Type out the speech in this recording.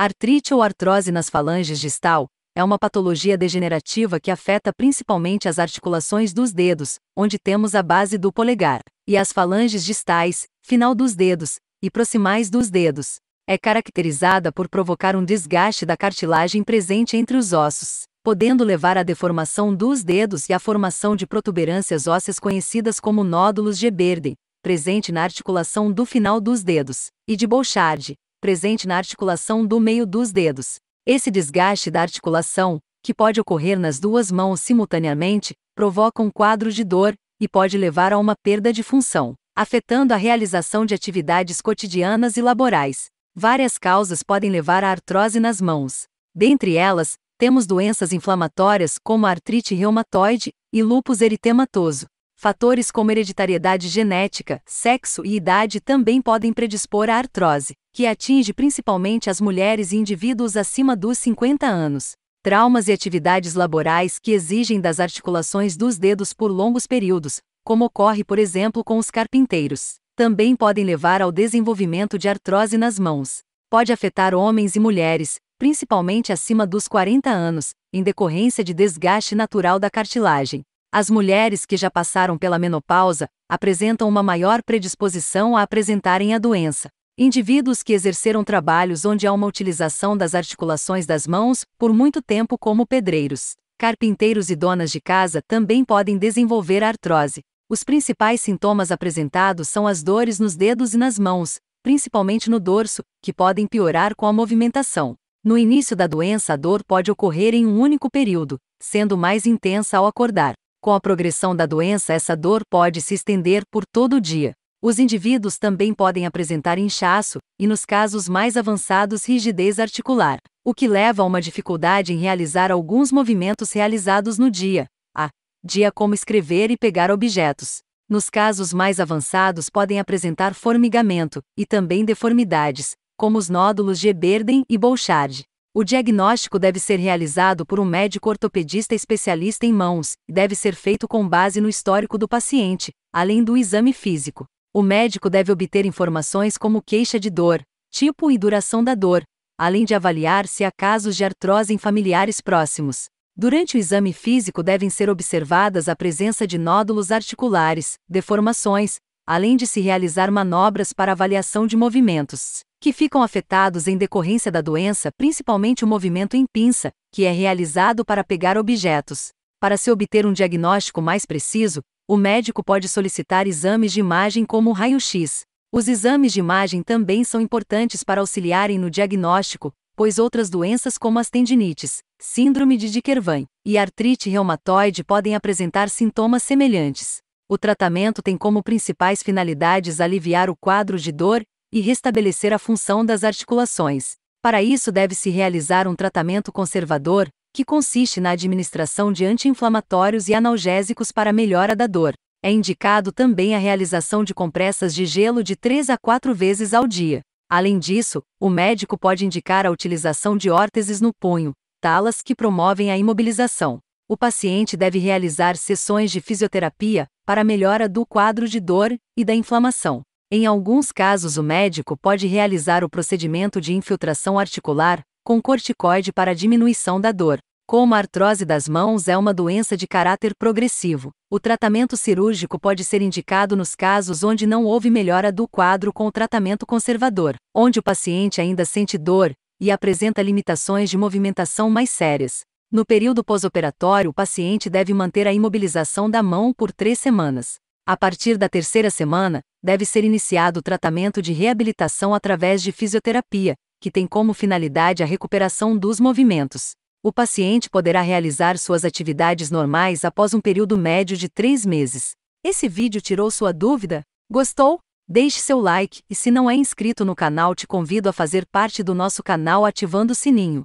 Artrite ou artrose nas falanges distal é uma patologia degenerativa que afeta principalmente as articulações dos dedos, onde temos a base do polegar, e as falanges distais, final dos dedos, e proximais dos dedos. É caracterizada por provocar um desgaste da cartilagem presente entre os ossos, podendo levar à deformação dos dedos e à formação de protuberâncias ósseas conhecidas como nódulos Geberden, presente na articulação do final dos dedos, e de Bouchard, presente na articulação do meio dos dedos. Esse desgaste da articulação, que pode ocorrer nas duas mãos simultaneamente, provoca um quadro de dor e pode levar a uma perda de função, afetando a realização de atividades cotidianas e laborais. Várias causas podem levar à artrose nas mãos. Dentre elas, temos doenças inflamatórias como artrite reumatoide e lúpus eritematoso, Fatores como hereditariedade genética, sexo e idade também podem predispor à artrose, que atinge principalmente as mulheres e indivíduos acima dos 50 anos. Traumas e atividades laborais que exigem das articulações dos dedos por longos períodos, como ocorre, por exemplo, com os carpinteiros, também podem levar ao desenvolvimento de artrose nas mãos. Pode afetar homens e mulheres, principalmente acima dos 40 anos, em decorrência de desgaste natural da cartilagem. As mulheres que já passaram pela menopausa apresentam uma maior predisposição a apresentarem a doença. Indivíduos que exerceram trabalhos onde há uma utilização das articulações das mãos por muito tempo, como pedreiros, carpinteiros e donas de casa, também podem desenvolver artrose. Os principais sintomas apresentados são as dores nos dedos e nas mãos, principalmente no dorso, que podem piorar com a movimentação. No início da doença, a dor pode ocorrer em um único período, sendo mais intensa ao acordar. Com a progressão da doença, essa dor pode se estender por todo o dia. Os indivíduos também podem apresentar inchaço e, nos casos mais avançados, rigidez articular, o que leva a uma dificuldade em realizar alguns movimentos realizados no dia, a dia como escrever e pegar objetos. Nos casos mais avançados, podem apresentar formigamento e também deformidades, como os nódulos de Eberden e Bouchard. O diagnóstico deve ser realizado por um médico ortopedista especialista em mãos e deve ser feito com base no histórico do paciente, além do exame físico. O médico deve obter informações como queixa de dor, tipo e duração da dor, além de avaliar se há casos de artrose em familiares próximos. Durante o exame físico devem ser observadas a presença de nódulos articulares, deformações, além de se realizar manobras para avaliação de movimentos, que ficam afetados em decorrência da doença, principalmente o movimento em pinça, que é realizado para pegar objetos. Para se obter um diagnóstico mais preciso, o médico pode solicitar exames de imagem como raio-x. Os exames de imagem também são importantes para auxiliarem no diagnóstico, pois outras doenças como as tendinites, síndrome de Dickervan e artrite reumatoide podem apresentar sintomas semelhantes. O tratamento tem como principais finalidades aliviar o quadro de dor e restabelecer a função das articulações. Para isso, deve-se realizar um tratamento conservador, que consiste na administração de anti-inflamatórios e analgésicos para melhora da dor. É indicado também a realização de compressas de gelo de 3 a 4 vezes ao dia. Além disso, o médico pode indicar a utilização de órteses no punho, talas que promovem a imobilização o paciente deve realizar sessões de fisioterapia para melhora do quadro de dor e da inflamação. Em alguns casos, o médico pode realizar o procedimento de infiltração articular com corticoide para diminuição da dor. Como a artrose das mãos é uma doença de caráter progressivo, o tratamento cirúrgico pode ser indicado nos casos onde não houve melhora do quadro com o tratamento conservador, onde o paciente ainda sente dor e apresenta limitações de movimentação mais sérias. No período pós-operatório, o paciente deve manter a imobilização da mão por três semanas. A partir da terceira semana, deve ser iniciado o tratamento de reabilitação através de fisioterapia, que tem como finalidade a recuperação dos movimentos. O paciente poderá realizar suas atividades normais após um período médio de três meses. Esse vídeo tirou sua dúvida? Gostou? Deixe seu like e, se não é inscrito no canal, te convido a fazer parte do nosso canal ativando o sininho.